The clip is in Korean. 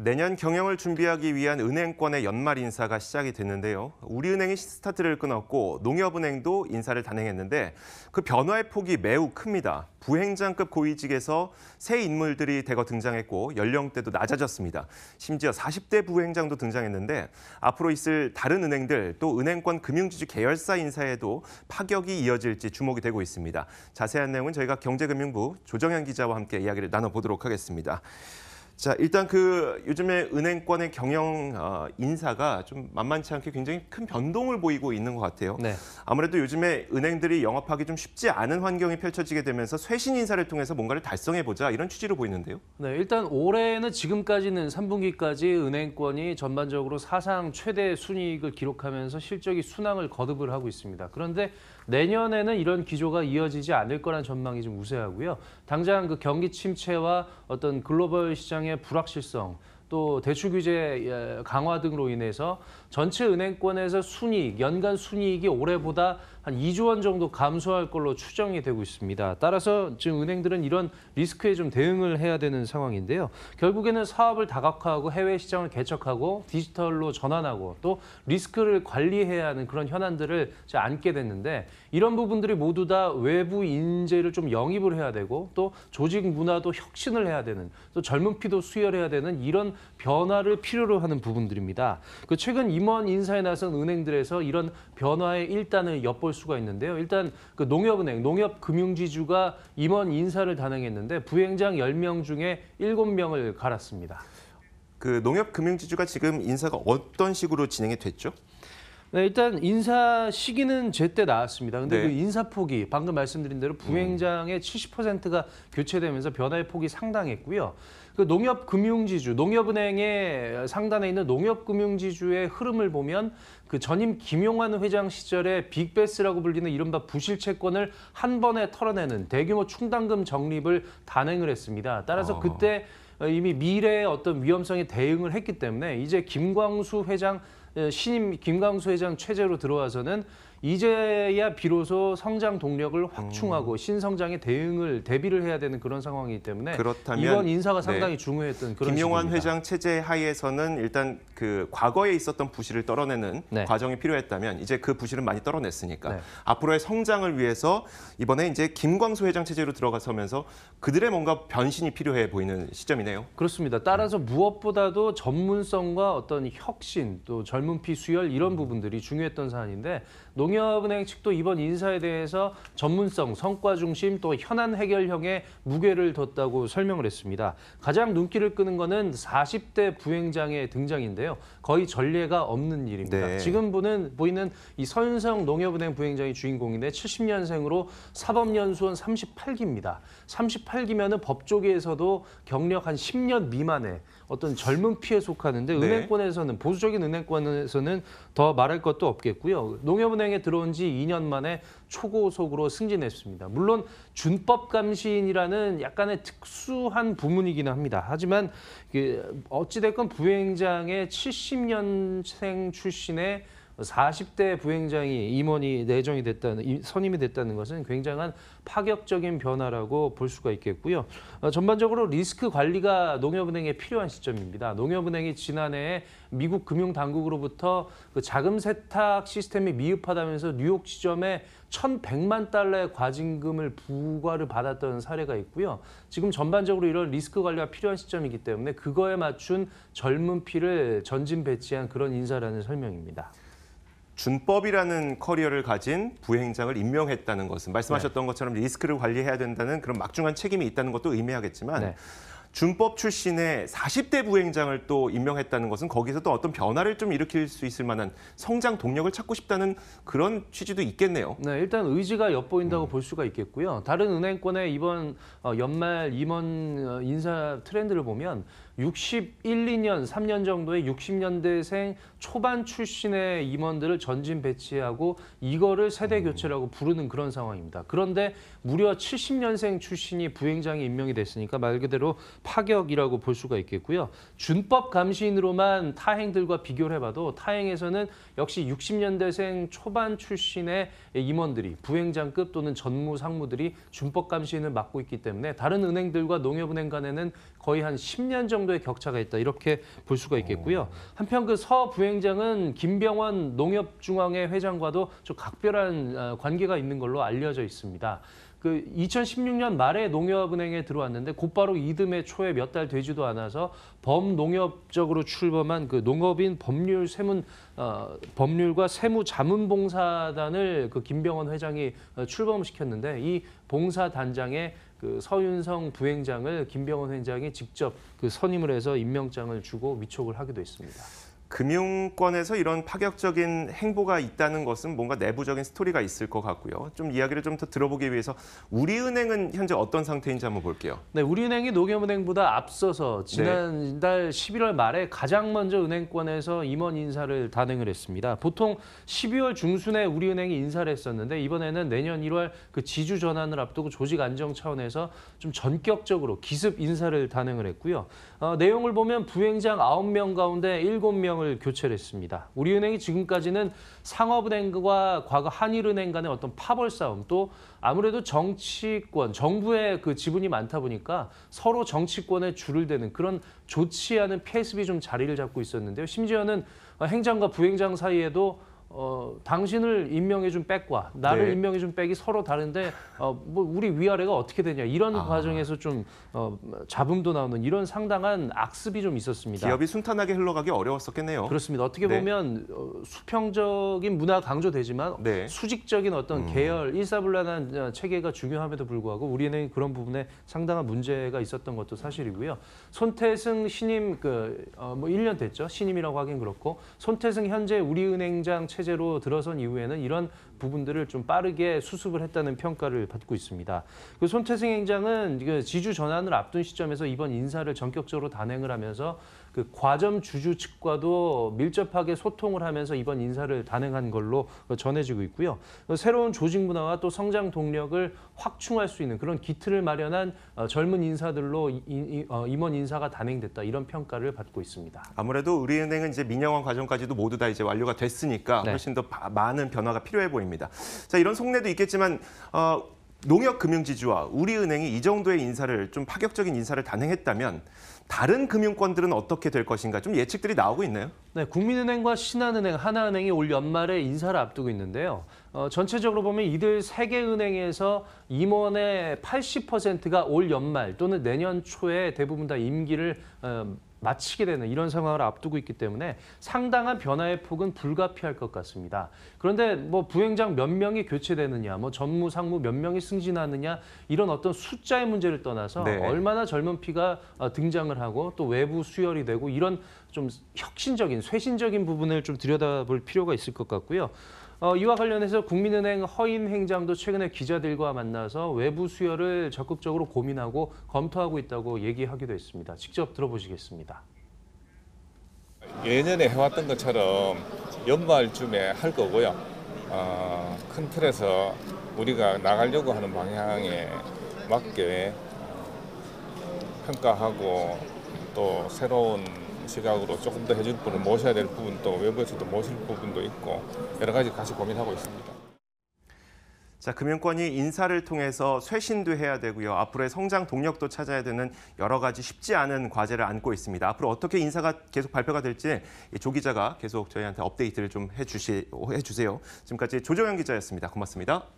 내년 경영을 준비하기 위한 은행권의 연말 인사가 시작이 됐는데요. 우리은행이 스타트를 끊었고 농협은행도 인사를 단행했는데 그 변화의 폭이 매우 큽니다. 부행장급 고위직에서 새 인물들이 대거 등장했고 연령대도 낮아졌습니다. 심지어 40대 부행장도 등장했는데 앞으로 있을 다른 은행들 또 은행권 금융지주 계열사 인사에도 파격이 이어질지 주목이 되고 있습니다. 자세한 내용은 저희가 경제금융부 조정현 기자와 함께 이야기를 나눠보도록 하겠습니다. 자, 일단 그 요즘에 은행권의 경영 어, 인사가 좀 만만치 않게 굉장히 큰 변동을 보이고 있는 것 같아요. 네. 아무래도 요즘에 은행들이 영업하기 좀 쉽지 않은 환경이 펼쳐지게 되면서 쇄신 인사를 통해서 뭔가를 달성해 보자 이런 취지로 보이는데요. 네, 일단 올해는 지금까지는 3분기까지 은행권이 전반적으로 사상 최대 순이익을 기록하면서 실적이 순항을 거듭을 하고 있습니다. 그런데 내년에는 이런 기조가 이어지지 않을 거란 전망이 좀 우세하고요. 당장 그 경기 침체와 어떤 글로벌 시장의 성의 불확실성 또 대출 규제 예, 강화 등으로 인해서 전체 은행권에서 순이익, 연간 순이익이 올해보다 한 2조 원 정도 감소할 걸로 추정이 되고 있습니다. 따라서 지금 은행들은 이런 리스크에 좀 대응을 해야 되는 상황인데요. 결국에는 사업을 다각화하고 해외 시장을 개척하고 디지털로 전환하고 또 리스크를 관리해야 하는 그런 현안들을 이제 안게 됐는데 이런 부분들이 모두 다 외부 인재를 좀 영입을 해야 되고 또 조직 문화도 혁신을 해야 되는 또 젊은 피도 수혈해야 되는 이런 변화를 필요로 하는 부분들입니다. 그 최근 임원 인사에 나선 은행들에서 이런 변화의 일단을 엿볼 수가 있는데요. 일단 그 농협은행, 농협금융지주가 임원 인사를 단행했는데 부행장 10명 중에 7명을 갈았습니다. 그 농협금융지주가 지금 인사가 어떤 식으로 진행이 됐죠? 네, 일단 인사 시기는 제때 나왔습니다. 근데 네. 그 인사 폭이 방금 말씀드린 대로 부행장의 70%가 음. 교체되면서 변화의 폭이 상당했고요. 그 농협금융지주, 농협은행의 상단에 있는 농협금융지주의 흐름을 보면 그 전임 김용환 회장 시절에 빅베스라고 불리는 이른바 부실채권을 한 번에 털어내는 대규모 충당금 적립을 단행을 했습니다. 따라서 아. 그때 이미 미래의 어떤 위험성에 대응을 했기 때문에 이제 김광수 회장 그 신임 김광수 회장 체제로 들어와서는 이제야 비로소 성장 동력을 확충하고 음. 신성장에 대응을 대비를 해야 되는 그런 상황이기 때문에 그렇다면, 이번 인사가 네. 상당히 네. 중요했던 그런 김용환 회장 체제 하에서는 일단 그 과거에 있었던 부실을 떨어내는 네. 과정이 필요했다면 이제 그 부실은 많이 떨어냈으니까 네. 앞으로의 성장을 위해서 이번에 이제 김광수 회장 체제로 들어가서면서 그들의 뭔가 변신이 필요해 보이는 시점이네요. 그렇습니다. 따라서 무엇보다도 전문성과 어떤 혁신 또 젊은 피 수혈 이런 음. 부분들이 중요했던 사안인데 노 농협은행 측도 이번 인사에 대해서 전문성, 성과 중심 또 현안 해결형에 무게를 뒀다고 설명을 했습니다. 가장 눈길을 끄는 것은 40대 부행장의 등장인데요. 거의 전례가 없는 일입니다. 네. 지금 보는, 보이는 이선성 농협은행 부행장이 주인공인데 70년생으로 사법연수원 38기입니다. 38기면 은 법조계에서도 경력 한 10년 미만의 어떤 젊은 피에 속하는데 네. 은행권에서는 보수적인 은행권에서는 더 말할 것도 없겠고요. 농협은행에 들어온 지 2년 만에 초고속으로 승진했습니다. 물론 준법 감시인이라는 약간의 특수한 부문이기는 합니다. 하지만 어찌됐건 부행장의 70년생 출신의 40대 부행장이 임원이 내정이 됐다는 선임이 됐다는 것은 굉장한 파격적인 변화라고 볼 수가 있겠고요. 어, 전반적으로 리스크 관리가 농협은행에 필요한 시점입니다. 농협은행이 지난해 미국 금융 당국으로부터 그 자금 세탁 시스템이 미흡하다면서 뉴욕 지점에 1,100만 달러의 과징금을 부과를 받았던 사례가 있고요. 지금 전반적으로 이런 리스크 관리가 필요한 시점이기 때문에 그거에 맞춘 젊은 피를 전진 배치한 그런 인사라는 설명입니다. 준법이라는 커리어를 가진 부행장을 임명했다는 것은 말씀하셨던 네. 것처럼 리스크를 관리해야 된다는 그런 막중한 책임이 있다는 것도 의미하겠지만 네. 준법 출신의 40대 부행장을 또 임명했다는 것은 거기서 또 어떤 변화를 좀 일으킬 수 있을 만한 성장 동력을 찾고 싶다는 그런 취지도 있겠네요. 네, 일단 의지가 엿보인다고 음. 볼 수가 있겠고요. 다른 은행권의 이번 어, 연말 임원 어, 인사 트렌드를 보면 61, 2년, 3년 정도의 60년대생 초반 출신의 임원들을 전진 배치하고 이거를 세대 음. 교체라고 부르는 그런 상황입니다. 그런데 무려 70년생 출신이 부행장에 임명이 됐으니까 말 그대로 파격이라고 볼 수가 있겠고요. 준법 감시인으로만 타행들과 비교를 해봐도 타행에서는 역시 60년대생 초반 출신의 임원들이 부행장급 또는 전무상무들이 준법 감시인을 맡고 있기 때문에 다른 은행들과 농협은행 간에는 거의 한 10년 정도의 격차가 있다 이렇게 볼 수가 있겠고요. 한편 그 서 부행장은 김병원 농협중앙회 회장과도 좀 각별한 어, 관계가 있는 걸로 알려져 있습니다. 그 2016년 말에 농협은행에 들어왔는데 곧바로 이듬해 초에 몇 달 되지도 않아서 범농협적으로 출범한 그 농업인 법률 세문 어, 법률과 세무 자문봉사단을 그 김병원 회장이 어, 출범시켰는데 이 봉사 단장의그 서윤성 부행장을 김병원 회장이 직접 그 선임을 해서 임명장을 주고 위촉을 하기도 했습니다. 금융권에서 이런 파격적인 행보가 있다는 것은 뭔가 내부적인 스토리가 있을 것 같고요. 좀 이야기를 좀 더 들어보기 위해서 우리은행은 현재 어떤 상태인지 한번 볼게요. 네, 우리은행이 노계은행보다 앞서서 지난달 네. 11월 말에 가장 먼저 은행권에서 임원 인사를 단행을 했습니다. 보통 12월 중순에 우리은행이 인사를 했었는데 이번에는 내년 1월 그 지주 전환을 앞두고 조직 안정 차원에서 좀 전격적으로 기습 인사를 단행을 했고요. 어, 내용을 보면 부행장 9명 가운데 7명 총장을 교체를 했습니다. 우리은행이 지금까지는 상업은행과 과거 한일은행 간의 어떤 파벌 싸움 또 아무래도 정치권, 정부의 그 지분이 많다 보니까 서로 정치권에 줄을 대는 그런 좋지 않은 페이좀 자리를 잡고 있었는데요. 심지어는 어, 행장과 부행장 사이에도 어, 당신을 임명해준 백과 나를 네. 임명해준 백이 서로 다른데 어, 뭐 우리 위아래가 어떻게 되냐 이런 아. 과정에서 좀 어, 잡음도 나오는 이런 상당한 악습이 좀 있었습니다. 기업이 순탄하게 흘러가기 어려웠었겠네요. 그렇습니다. 어떻게 네. 보면 어, 수평적인 문화 강조되지만 네. 수직적인 어떤 음. 계열 일사불란한 어, 체계가 중요함에도 불구하고 우리는 그런 부분에 상당한 문제가 있었던 것도 사실이고요. 손태승 신임 그뭐 어, 1년 됐죠. 신임이라고 하긴 그렇고 손태승 현재 우리은행장 체제로 들어선 이후에는 이런 부분들을 좀 빠르게 수습을 했다는 평가를 받고 있습니다. 그 손태승 행장은 지주 전환을 앞둔 시점에서 이번 인사를 전격적으로 단행을 하면서 그 과점 주주 측과도 밀접하게 소통을 하면서 이번 인사를 단행한 걸로 전해지고 있고요. 어, 새로운 조직 문화와 또 성장 동력을 확충할 수 있는 그런 기틀을 마련한 어, 젊은 인사들로 어, 임원 인사가 단행됐다 이런 평가를 받고 있습니다. 아무래도 우리은행은 이제 민영화 과정까지도 모두 다 이제 완료가 됐으니까 네. 훨씬 더 많은 변화가 필요해 보입니다. 보입니다. 자, 이런 속내도 있겠지만 어, 농협금융지주와 우리은행이 이 정도의 인사를 좀 파격적인 인사를 단행했다면 다른 금융권들은 어떻게 될 것인가 좀 예측들이 나오고 있나요? 네, 국민은행과 신한은행, 하나은행이 올 연말에 인사를 앞두고 있는데요. 어, 전체적으로 보면 이들 세 개 은행에서 임원의 80%가 올 연말 또는 내년 초에 대부분 다 임기를 어, 마치게 되는 이런 상황을 앞두고 있기 때문에 상당한 변화의 폭은 불가피할 것 같습니다. 그런데 뭐 부행장 몇 명이 교체되느냐, 뭐 전무 상무 몇 명이 승진하느냐 이런 어떤 숫자의 문제를 떠나서 네. 얼마나 젊은 피가 어, 등장을 하고 또 외부 수혈이 되고 이런 좀 혁신적인 쇄신적인 부분을 좀 들여다볼 필요가 있을 것 같고요. 어, 이와 관련해서 국민은행 허인 행장도 최근에 기자들과 만나서 외부 수혈을 적극적으로 고민하고 검토하고 있다고 얘기하기도 했습니다. 직접 들어보시겠습니다. 예년에 해왔던 것처럼 연말쯤에 할 거고요. 어, 큰 틀에서 우리가 나가려고 하는 방향에 맞게 어, 평가하고 또 새로운 시각으로 조금 더 해줄 분을 모셔야 될 부분도 외부에서도 모실 부분도 있고 여러 가지 다시 고민하고 있습니다. 자, 금융권이 인사를 통해서 쇄신도 해야 되고요. 앞으로의 성장 동력도 찾아야 되는 여러 가지 쉽지 않은 과제를 안고 있습니다. 앞으로 어떻게 인사가 계속 발표가 될지 조 기자가 계속 저희한테 업데이트를 좀 해주시, 해주세요. 지금까지 조정현 기자였습니다. 고맙습니다.